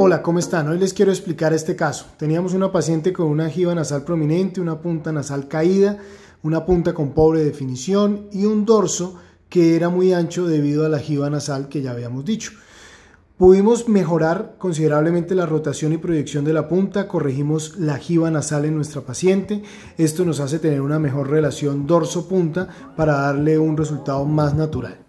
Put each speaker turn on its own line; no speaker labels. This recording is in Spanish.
Hola, ¿cómo están? Hoy les quiero explicar este caso. Teníamos una paciente con una jiba nasal prominente, una punta nasal caída, una punta con pobre definición y un dorso que era muy ancho debido a la jiba nasal que ya habíamos dicho. Pudimos mejorar considerablemente la rotación y proyección de la punta, corregimos la jiba nasal en nuestra paciente. Esto nos hace tener una mejor relación dorso-punta para darle un resultado más natural.